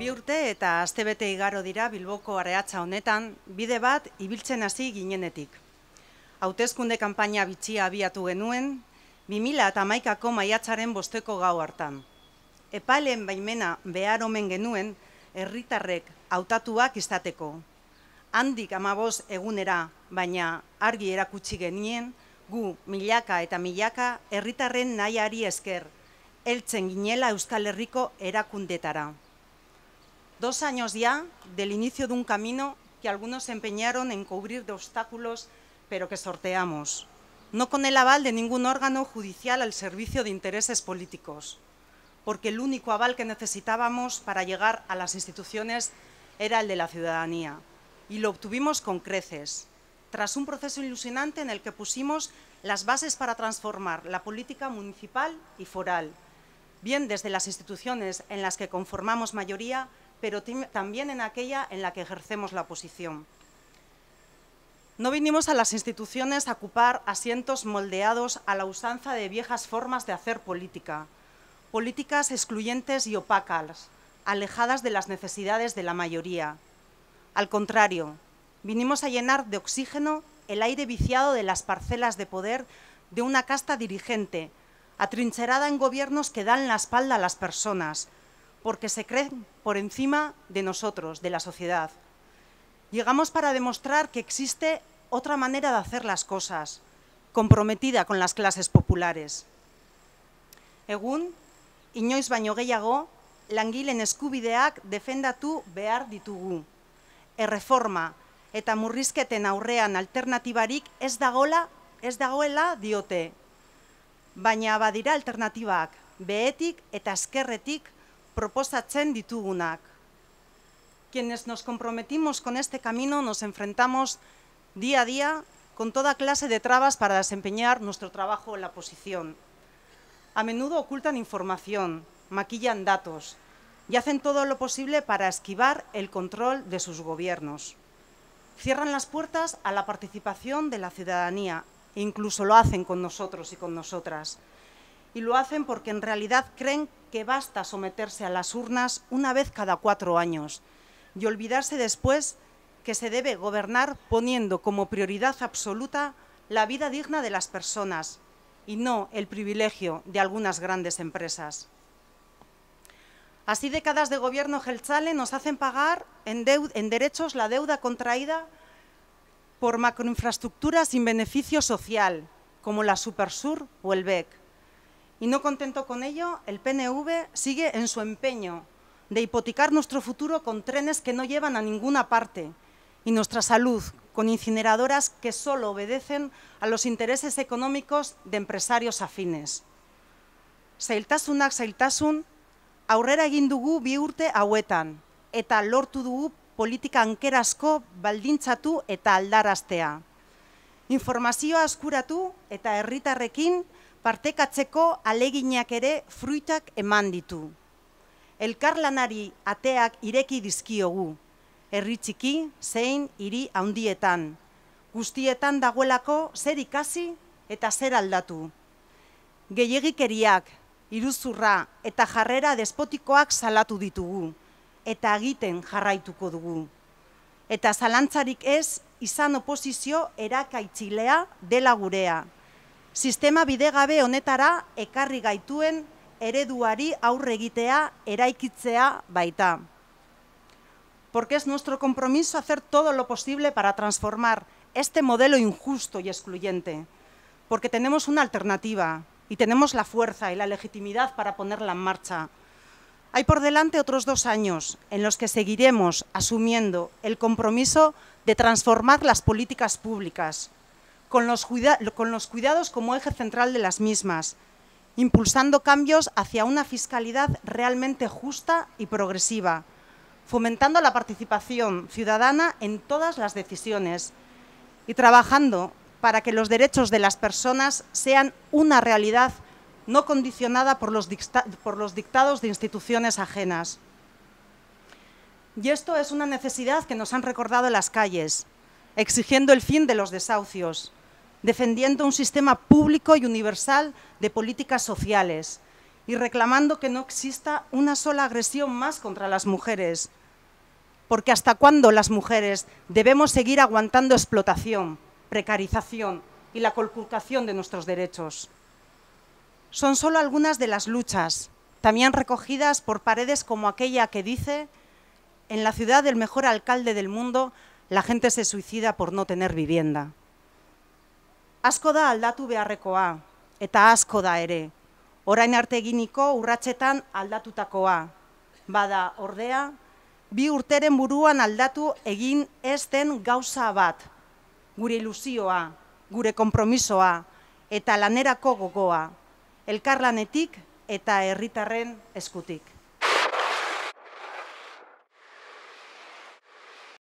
bi urte eta astebete igaro dira Bilboko areatza honetan, bide bat ibiltzen hasi ginenetik. Hautezkunde kanpaina bitxia abiatu genuen, 2000 eta maikako maiatzaren bosteko gau hartan. Epalen baimena behar omen genuen, herritarrek hautatuak izateko. Handik amaboz egunera, baina argi erakutsi genien, gu milaka eta milaka herritarren nahiari esker, heltzen ginela Euskal Herriko erakundetara. Dos años ya del inicio de un camino que algunos se empeñaron en cubrir de obstáculos, pero que sorteamos, no con el aval de ningún órgano judicial al servicio de intereses políticos, porque el único aval que necesitábamos para llegar a las instituciones era el de la ciudadanía, y lo obtuvimos con creces, tras un proceso ilusionante en el que pusimos las bases para transformar la política municipal y foral, bien desde las instituciones en las que conformamos mayoría, pero también en aquella en la que ejercemos la oposición. No vinimos a las instituciones a ocupar asientos moldeados a la usanza de viejas formas de hacer política, políticas excluyentes y opacas, alejadas de las necesidades de la mayoría. Al contrario, vinimos a llenar de oxígeno el aire viciado de las parcelas de poder de una casta dirigente, atrincherada en gobiernos que dan la espalda a las personas, porque se creen por encima de nosotros, de la sociedad. Llegamos para demostrar que existe otra manera de hacer las cosas, comprometida con las clases populares. Egun, inoiz baino gehiago, langileen eskubideak defendatu behar ditugu. Erreforma eta murrizketen aurrean alternatibarik ez dagola, ez dagoela diote. Baina badira alternatibak, behetik eta eskerretik proposatzen ditugunak. Quienes nos comprometimos con este camino nos enfrentamos día a día con toda clase de trabas para desempeñar nuestro trabajo en la posición. A menudo ocultan información, maquillan datos y hacen todo lo posible para esquivar el control de sus gobiernos. Cierran las puertas a la participación de la ciudadanía, e incluso lo hacen con nosotros y con nosotras. Y lo hacen porque en realidad creen que basta someterse a las urnas una vez cada cuatro años y olvidarse después que se debe gobernar poniendo como prioridad absoluta la vida digna de las personas y no el privilegio de algunas grandes empresas. Así décadas de gobierno gelchale nos hacen pagar en, en derechos la deuda contraída por macroinfraestructuras sin beneficio social, como la Supersur o el BEC y no contento con ello, el PNV sigue en su empeño de hipotecar nuestro futuro con trenes que no llevan a ninguna parte y nuestra salud con incineradoras que solo obedecen a los intereses económicos de empresarios afines. Zailtasunak zailtasun, aurrera egin biurte bi urte hauetan, eta lortu dugu politika ankerasko baldintzatu eta aldaraztea. Informazioa askuratu eta herritarrekin partekatzeko aleginak ere fruitak eman ditu. Elkarlanari ateak ireki dizkiogu, herri txiki zein hiri handietan, guztietan dagoelako zer ikasi eta zer aldatu. Gehiegikeriak, iruzurra eta jarrera despotikoak salatu ditugu eta egiten jarraituko dugu. Eta zalantzarik ez izan oposizio erakaitzilea dela gurea. Sistema bidegabe honetara ekarri gaituen ereduari aurre erai eraikitzea baita. Porque es nuestro compromiso hacer todo lo posible para transformar este modelo injusto y excluyente. Porque tenemos una alternativa y tenemos la fuerza y la legitimidad para ponerla en marcha. Hay por delante otros dos años en los que seguiremos asumiendo el compromiso de transformar las políticas públicas, con los, cuidados como eje central de las mismas, impulsando cambios hacia una fiscalidad realmente justa y progresiva, fomentando la participación ciudadana en todas las decisiones y trabajando para que los derechos de las personas sean una realidad no condicionada por los, dictados de instituciones ajenas. Y esto es una necesidad que nos han recordado las calles, exigiendo el fin de los desahucios, defendiendo un sistema público y universal de políticas sociales y reclamando que no exista una sola agresión más contra las mujeres. Porque ¿hasta cuándo las mujeres debemos seguir aguantando explotación, precarización y la colculcación de nuestros derechos? Son solo algunas de las luchas, también recogidas por paredes como aquella que dice en la ciudad del mejor alcalde del mundo, la gente se suicida por no tener vivienda. Asko da aldatu beharrekoa, eta asko da ere. Orain arte eginiko urratxetan aldatutakoa. Bada, ordea, bi urteren buruan aldatu egin ez den gauza bat. Gure ilusioa, gure kompromisoa, eta lanerako gogoa. Elkarlanetik eta herritarren eskutik.